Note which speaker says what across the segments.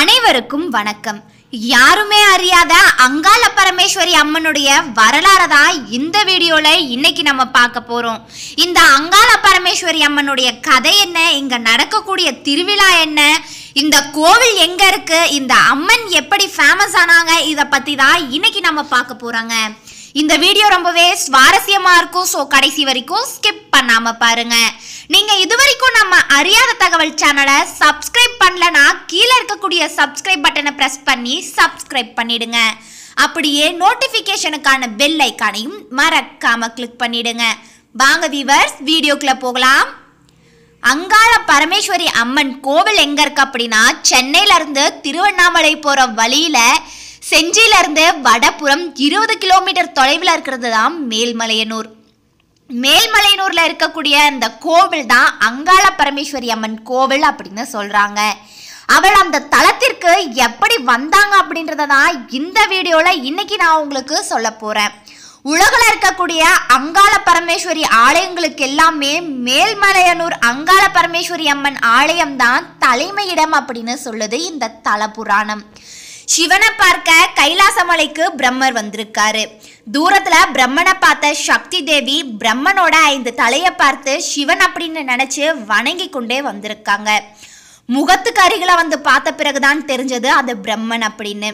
Speaker 1: அனைவருக்கும் வணக்கம் யாருமே அறியாத அங்காள பரமேஸ்வரி அம்மனுடைய வரலாறு தான் இந்த வீடியோவில் இன்னைக்கு நம்ம பார்க்க போகிறோம் இந்த அங்காள பரமேஸ்வரி அம்மனுடைய கதை என்ன இங்கே நடக்கக்கூடிய திருவிழா என்ன இந்த கோவில் எங்கே இருக்குது இந்த அம்மன் எப்படி ஃபேமஸ் ஆனாங்க இதை பற்றி தான் இன்னைக்கு நம்ம பார்க்க போகிறாங்க இந்த வீடியோ ரொம்பவே சுவாரஸ்யமாக இருக்கும் ஸோ கடைசி வரைக்கும் ஸ்கிப் பண்ணாமல் பாருங்க நீங்கள் இது வரைக்கும் நம்ம அறியாத தகவல் சேனலை சப்ஸ்கிரைப் பண்ணலனா கீழே இருக்கக்கூடிய சப்ஸ்கிரைப் பட்டனை ப்ரெஸ் பண்ணி சப்ஸ்கிரைப் பண்ணிடுங்க அப்படியே நோட்டிஃபிகேஷனுக்கான பெல் ஐக்கானையும் மறக்காமல் கிளிக் பண்ணிடுங்க வாங்க வீவர்ஸ் வீடியோக்குள்ளே போகலாம் அங்காள பரமேஸ்வரி அம்மன் கோவில் எங்க இருக்கு அப்படின்னா சென்னையில இருந்து திருவண்ணாமலை போற வழியில செஞ்சியிலிருந்து வடபுறம் இருபது கிலோமீட்டர் தொலைவில் இருக்கிறது தான் மேல்மலையனூர் மேல்மலையனூரில் இருக்கக்கூடிய அந்த கோவில் தான் அங்காள பரமேஸ்வரி அம்மன் கோவில் அப்படின்னு சொல்கிறாங்க அவள் அந்த தளத்திற்கு எப்படி வந்தாங்க அப்படின்றத தான் இந்த வீடியோவில் இன்னைக்கு நான் உங்களுக்கு சொல்ல போறேன் உலகில் இருக்கக்கூடிய அங்காள பரமேஸ்வரி ஆலயங்களுக்கு எல்லாமே மேல்மலையனூர் அங்காள பரமேஸ்வரி அம்மன் ஆலயம் தான் தலைமையிடம் அப்படின்னு சொல்லுது இந்த தல புராணம் சிவனை பார்க்க கைலாச மலைக்கு பிரம்மர் வந்திருக்காரு தூரத்துல பிரம்மனை பார்த்த சக்தி தேவி பிரம்மனோட ஐந்து தலையை பார்த்து சிவன் அப்படின்னு நினைச்சு வணங்கி கொண்டே வந்திருக்காங்க முகத்துக்கு அருகில வந்து பார்த்த பிறகுதான் தெரிஞ்சது அது பிரம்மன் அப்படின்னு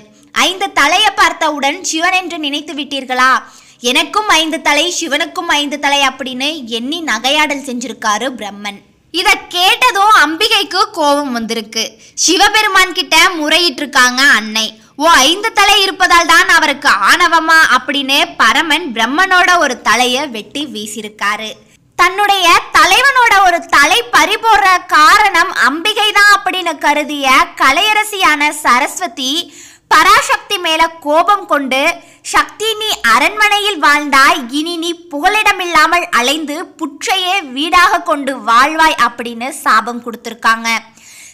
Speaker 1: ஐந்து தலையை பார்த்தவுடன் சிவன் என்று நினைத்து விட்டீர்களா எனக்கும் ஐந்து தலை சிவனுக்கும் ஐந்து தலை அப்படின்னு எண்ணி நகையாடல் செஞ்சிருக்காரு பிரம்மன் இதை கேட்டதும் அம்பிகைக்கு கோபம் வந்திருக்கு சிவபெருமான் கிட்ட இருக்காங்க அன்னை ஓ ஐந்து தலை இருப்பதால் தான் அவருக்கு ஆணவமா அப்படின்னு பரமன் பிரம்மனோட ஒரு தலையை வெட்டி வீசியிருக்காரு தன்னுடைய தலைவனோட ஒரு தலை பறி போடுற காரணம் அம்பிகை தான் அப்படின்னு கருதிய கலையரசியான சரஸ்வதி பராசக்தி மேல கோபம் கொண்டு சக்தி நீ அரண்மனையில் வாழ்ந்தாய் இனி நீ புகலிடமில்லாமல் அலைந்து புற்றையே வீடாக கொண்டு வாழ்வாய் அப்படின்னு சாபம் கொடுத்துருக்காங்க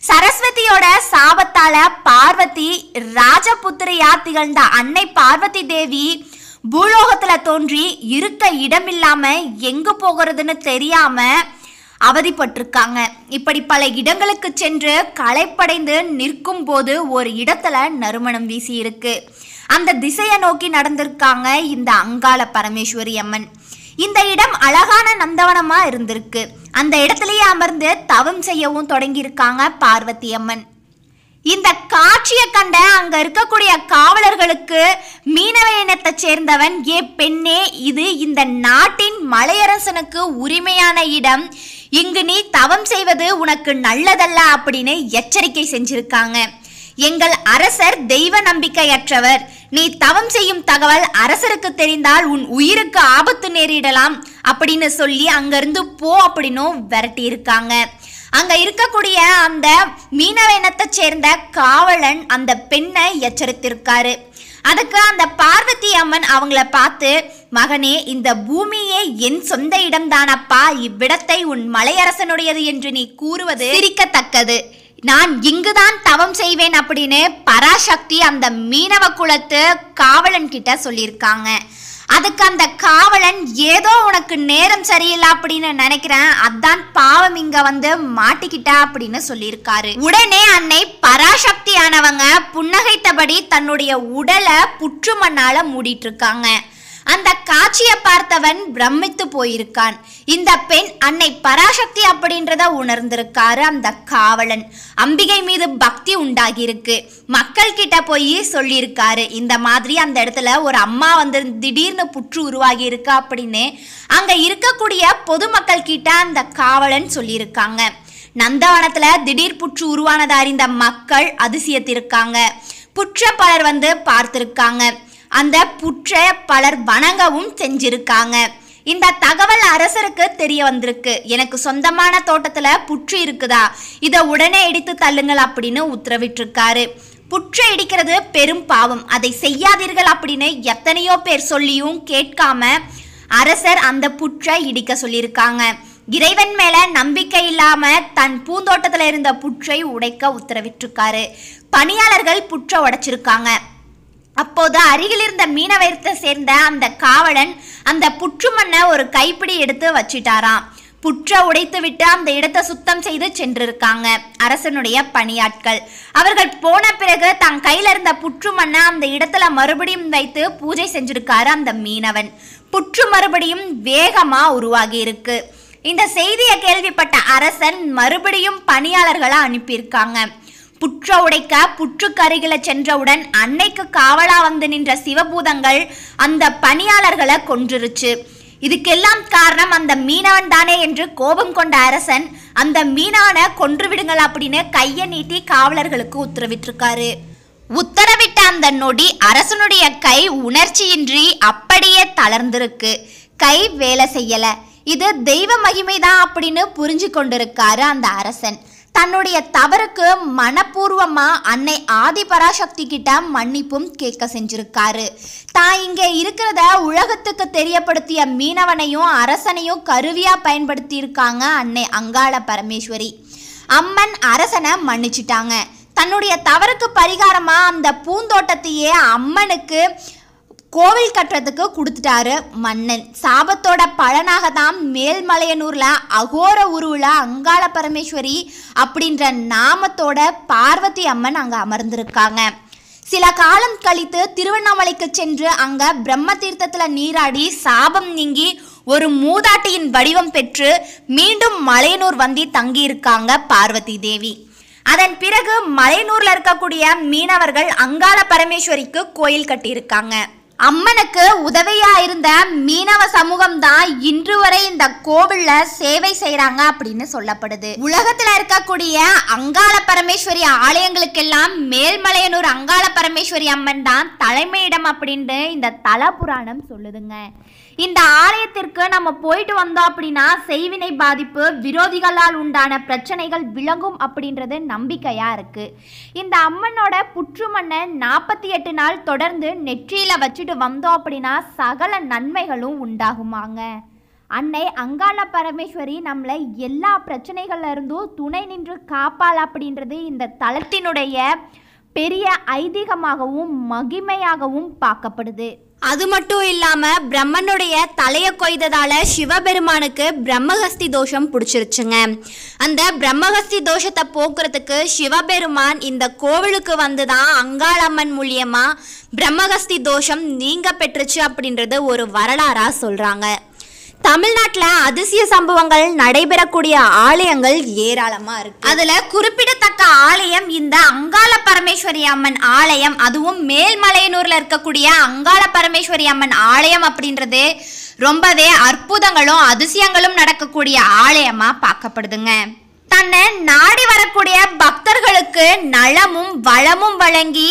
Speaker 1: சரஸ்வதியோட சாபத்தால பார்வதி ராஜபுத்திரியா திகழ்ந்த அன்னை பார்வதி தேவி பூலோகத்துல தோன்றி இருக்க இடமில்லாம எங்க போகிறதுன்னு தெரியாம அவதிப்பட்டிருக்காங்க இப்படி பல இடங்களுக்கு சென்று களைப்படைந்து நிற்கும் போது ஒரு இடத்துல நறுமணம் வீசி இருக்கு அந்த திசையை நோக்கி நடந்திருக்காங்க இந்த அங்காள பரமேஸ்வரி அம்மன் இந்த இடம் அழகான நந்தவனமா இருந்திருக்கு அந்த இடத்துலயே அமர்ந்து தவம் செய்யவும் தொடங்கியிருக்காங்க பார்வதி அம்மன் இந்த காட்சியை கண்ட அங்க இருக்கக்கூடிய காவலர்களுக்கு மீனவ இனத்தை சேர்ந்தவன் ஏ பெண்ணே இது இந்த நாட்டின் மலையரசனுக்கு உரிமையான இடம் இங்கு நீ தவம் செய்வது உனக்கு நல்லதல்ல அப்படின்னு எச்சரிக்கை செஞ்சிருக்காங்க எங்கள் அரசர் தெய்வ நம்பிக்கையற்றவர் நீ தவம் செய்யும் தகவல் அரசருக்கு தெரிந்தால் உன் உயிருக்கு ஆபத்து நேரிடலாம் அப்படின்னு சொல்லி அங்கிருந்து போ அப்படின்னும் விரட்டியிருக்காங்க அங்கே இருக்கக்கூடிய அந்த மீனவ இனத்தை சேர்ந்த காவலன் அந்த பெண்ணை எச்சரித்திருக்காரு அதுக்கு அந்த பார்வதி அம்மன் அவங்கள பார்த்து மகனே இந்த பூமியே என் சொந்த இடம்தானப்பா இவ்விடத்தை உன் மலையரசனுடையது என்று நீ கூறுவது சிரிக்கத்தக்கது நான் இங்குதான் தவம் செய்வேன் அப்படின்னு பராசக்தி அந்த மீனவ குலத்து காவலன் கிட்ட சொல்லியிருக்காங்க அதுக்கு அந்த காவலன் ஏதோ உனக்கு நேரம் சரியில்லை அப்படின்னு நினைக்கிறேன் அதான் பாவம் இங்க வந்து மாட்டிக்கிட்டா அப்படின்னு சொல்லியிருக்காரு உடனே அன்னை பராசக்தியானவங்க புன்னகைத்தபடி தன்னுடைய உடலை புற்றுமண்ணால மூடிட்டு இருக்காங்க அந்த காட்சியை பார்த்தவன் பிரமித்து போயிருக்கான் இந்த பெண் அன்னை பராசக்தி அப்படின்றத உணர்ந்திருக்காரு அந்த காவலன் அம்பிகை மீது பக்தி உண்டாகியிருக்கு மக்கள் கிட்ட போய் சொல்லியிருக்காரு இந்த மாதிரி அந்த இடத்துல ஒரு அம்மா வந்து திடீர்னு புற்று உருவாகி இருக்கு அப்படின்னு அங்க இருக்கக்கூடிய பொதுமக்கள் கிட்ட அந்த காவலன் சொல்லியிருக்காங்க நந்தவனத்தில் திடீர் புற்று உருவானதை அறிந்த மக்கள் அதிசயத்திருக்காங்க புற்ற பலர் வந்து பார்த்திருக்காங்க அந்த புற்ற பலர் வணங்கவும் செஞ்சிருக்காங்க இந்த தகவல் அரசருக்கு தெரிய வந்திருக்கு எனக்கு சொந்தமான தோட்டத்துல புற்று இருக்குதா இதை உடனே இடித்து தள்ளுங்கள் அப்படின்னு உத்தரவிட்டிருக்காரு புற்று இடிக்கிறது பெரும் பாவம் அதை செய்யாதீர்கள் அப்படின்னு எத்தனையோ பேர் சொல்லியும் கேட்காம அரசர் அந்த புற்றை இடிக்க சொல்லியிருக்காங்க இறைவன் மேல நம்பிக்கை இல்லாம தன் பூந்தோட்டத்துல இருந்த புற்றை உடைக்க உத்தரவிட்டிருக்காரு பணியாளர்கள் புற்றை உடைச்சிருக்காங்க அப்போது அருகில் இருந்த மீனவரத்தை சேர்ந்த அந்த காவலன் அந்த புற்று ஒரு கைப்பிடி எடுத்து வச்சிட்டாராம் புற்ற உடைத்துவிட்டு அந்த இடத்தை சுத்தம் செய்து சென்றிருக்காங்க அரசனுடைய பணியாட்கள் அவர்கள் போன பிறகு தன் கையில இருந்த புற்று மண்ணை அந்த இடத்துல மறுபடியும் வைத்து பூஜை செஞ்சிருக்காரு அந்த மீனவன் புற்று மறுபடியும் வேகமா உருவாகி இருக்கு இந்த செய்தியை கேள்விப்பட்ட அரசன் மறுபடியும் பணியாளர்களை அனுப்பியிருக்காங்க புற்ற உடைக்க புற்றுக்கருகில சென்றவுடன் அன்னைக்கு காவலா வந்து நின்ற சிவபூதங்கள் அந்த பணியாளர்களை கொன்றுருச்சு இதுக்கெல்லாம் காரணம் அந்த மீனவன் தானே என்று கோபம் கொண்ட அரசன் அந்த மீனானை கொன்று விடுங்கள் அப்படின்னு கையை நீட்டி காவலர்களுக்கு உத்தரவிட்டிருக்காரு உத்தரவிட்ட அந்த நொடி அரசனுடைய கை உணர்ச்சியின்றி அப்படியே தளர்ந்திருக்கு கை வேலை செய்யலை இது தெய்வ மகிமை தான் அப்படின்னு புரிஞ்சு கொண்டிருக்காரு அந்த அரசன் தன்னுடைய தவறுக்கு மனப்பூர்வமா அன்னை ஆதி பராசக்தி கிட்ட மன்னிப்பும் கேட்க செஞ்சிருக்காரு தான் இங்க இருக்கிறத உலகத்துக்கு தெரியப்படுத்திய மீனவனையும் அரசனையும் கருவியா பயன்படுத்தி இருக்காங்க அன்னை அங்காள பரமேஸ்வரி அம்மன் அரசனை மன்னிச்சிட்டாங்க தன்னுடைய தவறுக்கு பரிகாரமா அந்த பூந்தோட்டத்தையே அம்மனுக்கு கோவில் கட்டுறதுக்கு கொடுத்துட்டாரு மன்னன் சாபத்தோட பலனாக தான் மேல்மலையனூரில் அகோர உருவில் அங்காள பரமேஸ்வரி அப்படின்ற நாமத்தோட பார்வதி அம்மன் அங்கே அமர்ந்திருக்காங்க சில காலம் கழித்து திருவண்ணாமலைக்கு சென்று அங்கே பிரம்ம தீர்த்தத்தில் நீராடி சாபம் நீங்கி ஒரு மூதாட்டியின் வடிவம் பெற்று மீண்டும் மலையனூர் வந்து தங்கியிருக்காங்க பார்வதி தேவி அதன் பிறகு மலையனூரில் இருக்கக்கூடிய மீனவர்கள் அங்காள பரமேஸ்வரிக்கு கோயில் கட்டியிருக்காங்க அம்மனுக்கு உதவியா இருந்த மீனவ சமூகம் தான் இன்று வரை இந்த கோவில்ல சேவை செய்யறாங்க அப்படின்னு சொல்லப்படுது உலகத்துல இருக்கக்கூடிய அங்காள பரமேஸ்வரி ஆலயங்களுக்கெல்லாம் மேல்மலையனூர் அங்காள பரமேஸ்வரி அம்மன் தான் தலைமையிடம் அப்படின்னு இந்த தல புராணம் சொல்லுதுங்க இந்த ஆலயத்திற்கு நம்ம போயிட்டு வந்தோம் அப்படின்னா செய்வினை பாதிப்பு விரோதிகளால் உண்டான பிரச்சனைகள் விளங்கும் அப்படின்றது நம்பிக்கையாக இருக்குது இந்த அம்மனோட புற்றுமண்ணை நாற்பத்தி எட்டு நாள் தொடர்ந்து நெற்றியில் வச்சுட்டு வந்தோம் அப்படின்னா சகல நன்மைகளும் உண்டாகுமாங்க அன்னை அங்காள பரமேஸ்வரி நம்மளை எல்லா பிரச்சனைகள்ல இருந்தும் துணை நின்று காப்பாள் அப்படின்றது இந்த தளத்தினுடைய பெரிய ஐதீகமாகவும் மகிமையாகவும் பார்க்கப்படுது அது மட்டும் இல்லாமல் பிரம்மனுடைய தலையை கொய்ததால சிவபெருமானுக்கு பிரம்மஹஸ்தி தோஷம் பிடிச்சிருச்சுங்க அந்த பிரம்மஹஸ்தி தோஷத்தை போக்குறதுக்கு சிவபெருமான் இந்த கோவிலுக்கு வந்து தான் அங்காளம்மன் மூலியமா பிரம்மஹஸ்தி தோஷம் நீங்க பெற்றுச்சு அப்படின்றது ஒரு வரலாறாக சொல்கிறாங்க தமிழ்நாட்டில் அதிசய சம்பவங்கள் நடைபெறக்கூடிய ஆலயங்கள் ஏராளமாக இருக்கு அதில் குறிப்பிடத்தக்க ஆலயம் இந்த அங்காள பரமேஸ்வரி அம்மன் ஆலயம் அதுவும் மேல்மலையனூரில் இருக்கக்கூடிய அங்காள பரமேஸ்வரி அம்மன் ஆலயம் அப்படின்றது ரொம்பவே அற்புதங்களும் அதிசயங்களும் நடக்கக்கூடிய ஆலயமாக பார்க்கப்படுதுங்க தன்னை நாடி வரக்கூடிய பக்தர்களுக்கு நலமும் வளமும் வழங்கி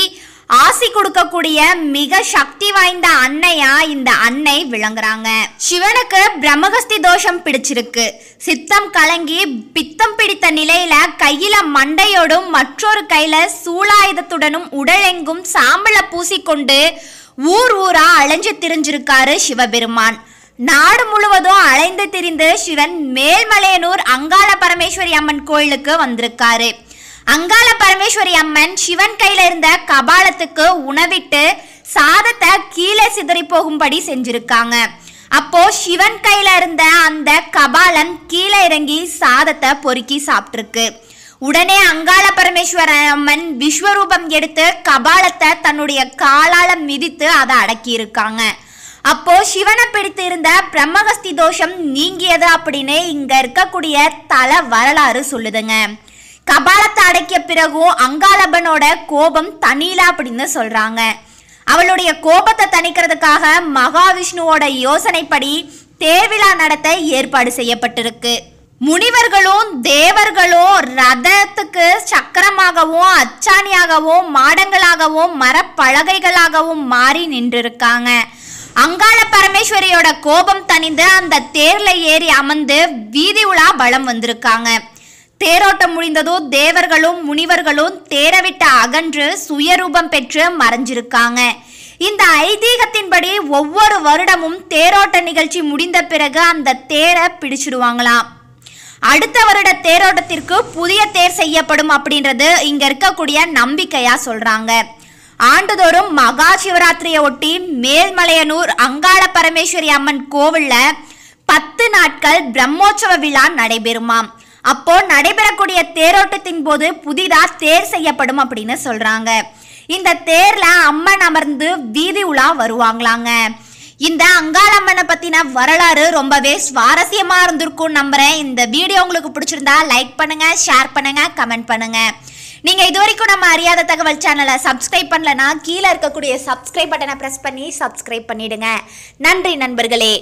Speaker 1: ஆசி கொடுக்கக்கூடிய மிக சக்தி வாய்ந்த அன்னையா இந்த அன்னை விளங்குறாங்க சிவனுக்கு பிரம்மகஸ்தி தோஷம் பிடிச்சிருக்கு சித்தம் கலங்கி பித்தம் பிடித்த நிலையில கையில மண்டையோடும் மற்றொரு கையில சூளாயுதத்துடனும் உடலெங்கும் சாம்பல பூசிக்கொண்டு ஊர் ஊரா அலைஞ்சு திரிஞ்சிருக்காரு சிவபெருமான் நாடு முழுவதும் அலைந்து திரிந்து சிவன் மேல்மலையனூர் அங்காள பரமேஸ்வரி அம்மன் கோயிலுக்கு வந்திருக்காரு அங்காள பரமேஸ்வரி அம்மன் சிவன் கையில இருந்த கபாலத்துக்கு உணவிட்டு சாதத்தை கீழே சிதறி போகும்படி செஞ்சிருக்காங்க அப்போ சிவன் கையில இருந்த அந்த கபாலம் கீழே இறங்கி சாதத்தை பொறுக்கி சாப்பிட்ருக்கு உடனே அங்காள பரமேஸ்வர அம்மன் விஸ்வரூபம் எடுத்து கபாலத்தை தன்னுடைய காலால மிதித்து அதை அடக்கி இருக்காங்க அப்போ சிவனை பிடித்து இருந்த பிரம்மகஸ்தி தோஷம் நீங்கியது அப்படின்னு இங்க இருக்கக்கூடிய தல வரலாறு சொல்லுதுங்க கபாலத்தை அடக்கிய பிறகும் அங்காளபனோட கோபம் தனியிலா அப்படின்னு சொல்றாங்க அவளுடைய கோபத்தை தணிக்கிறதுக்காக மகாவிஷ்ணுவோட யோசனைப்படி தேர்விழா நடத்த ஏற்பாடு செய்யப்பட்டிருக்கு முனிவர்களும் தேவர்களும் ரதத்துக்கு சக்கரமாகவும் அச்சாணியாகவும் மாடங்களாகவும் மரப்பலகைகளாகவும் மாறி நின்றிருக்காங்க அங்காள பரமேஸ்வரியோட கோபம் தணிந்து அந்த தேர்ல ஏறி அமர்ந்து வீதி உலா பலம் வந்திருக்காங்க தேரோட்டம் முடிந்ததோ தேவர்களும் முனிவர்களும் தேரவிட்ட அகன்று சுயரூபம் பெற்று மறைஞ்சிருக்காங்க இந்த ஐதீகத்தின்படி ஒவ்வொரு வருடமும் தேரோட்ட நிகழ்ச்சி முடிந்த பிறகு அந்த தேரை பிடிச்சிடுவாங்களாம் அடுத்த வருட தேரோட்டத்திற்கு புதிய தேர் செய்யப்படும் அப்படின்றது இங்க இருக்கக்கூடிய நம்பிக்கையா சொல்றாங்க ஆண்டுதோறும் மகா சிவராத்திரியை ஒட்டி மேல்மலையனூர் அங்காள பரமேஸ்வரி அம்மன் கோவில்ல பத்து நாட்கள் பிரம்மோற்சவ விழா நடைபெறுமாம் அப்போ நடைபெறக்கூடிய தேரோட்டத்தின் போது புதிதாக தேர் செய்யப்படும் அப்படின்னு சொல்றாங்க இந்த தேர்ல அம்மன் அமர்ந்து வீதி உலா வருவாங்களாங்க இந்த அங்காளம்மனை பற்றின வரலாறு ரொம்பவே சுவாரஸ்யமாக இருந்திருக்கும் நம்புகிறேன் இந்த வீடியோ உங்களுக்கு பிடிச்சிருந்தா லைக் பண்ணுங்கள் ஷேர் பண்ணுங்கள் கமெண்ட் பண்ணுங்கள் நீங்கள் இது வரைக்கும் நம்ம அறியாத தகவல் சேனலை சப்ஸ்கிரைப் பண்ணலன்னா கீழே இருக்கக்கூடிய சப்ஸ்கிரைப் பட்டனை ப்ரெஸ் பண்ணி சப்ஸ்கிரைப் பண்ணிவிடுங்க நன்றி நண்பர்களே